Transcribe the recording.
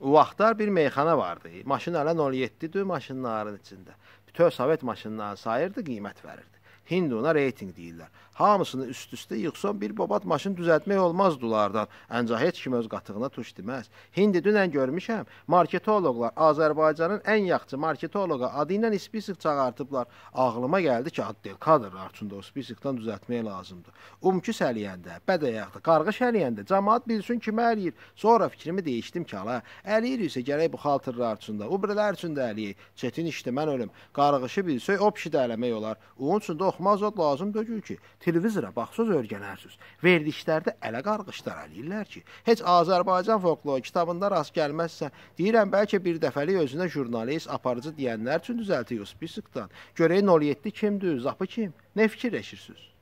O vaxtlar bir meyxana vardı. Maşın hələ 07-dir maşınların içində. Bütöv Sovet maşınlarını sayırdı, qiymət verirdi. Hindi ona reyting deyirlər. Hamısını üst-üstə yığsan bir babat maşın düzəltmək olmaz dulardan. Ancaq heç kim öz qatığına tuş deməz. Hindi dünən görmüşəm, marketoloqlar Azərbaycanın ən yaxşı marketoloqa adı ilə ispisik çağırtıblar. Ağlıma gəldi ki, ad deyil, kadr artunda o spisikdən düzəltmək lazımdır. Um ki səliyəndə, bədəyəxdə, qarğı şəliyəndə cəmaat bilsin kimi əliyir. Sonra fikrimi değişdim ki, ala, əliyir isə gərək bu xaltırlar üçün də, ubrilər üçün də əliyir. Çətin işdir, mən ölüm. Qarğışı bilsək, o pişi də eləmək olar. Onun üçün də o baxmaq zad lazım deyil ki, televizora baxsız öyrənərsiz. Verilişlərdə ələ qarğışlar eləyirlər ki, heç Azərbaycan folkloru kitabında rast gəlməzsə, deyirəm bəlkə bir dəfəlik özünə jurnalist, aparıcı deyənlər üçün düzəltirik spiskdan. Görək 07 kimdir, zapı kim? Nə fikirləşirsiniz?